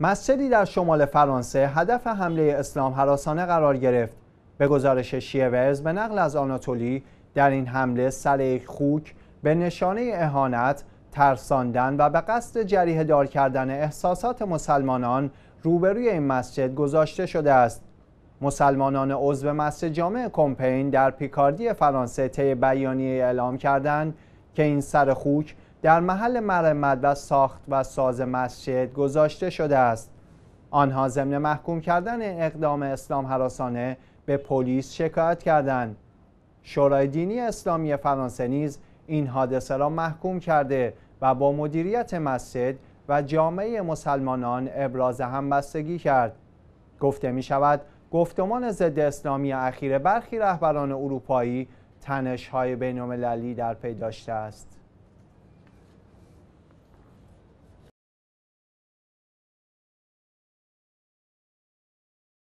مسجدی در شمال فرانسه هدف حمله اسلام حراسانه قرار گرفت به گزارش ورز به نقل از آناتولی در این حمله سر یک خوک به نشانه اهانت ترساندن و به قصد جریه دار کردن احساسات مسلمانان روبروی این مسجد گذاشته شده است مسلمانان عضو مسجد جامع کمپین در پیکاردی فرانسه طی بیانیه اعلام کردند که این سر خوک در محل مرمت و ساخت و ساز مسجد گذاشته شده است آنها ضمن محکوم کردن اقدام اسلام حراسانه به پلیس شکایت کردند شورای دینی اسلامی فرانسه نیز این حادثه را محکوم کرده و با مدیریت مسجد و جامعه مسلمانان ابراز همبستگی کرد گفته می شود گفتمان ضد اسلامی اخیر برخی رهبران اروپایی تنش های بین در پی داشته است